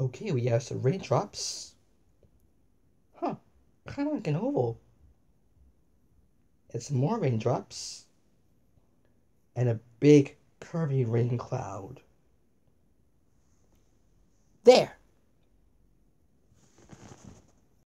Okay, we have some raindrops. Huh, kind of like an oval. It's more raindrops. And a big curvy rain cloud. There!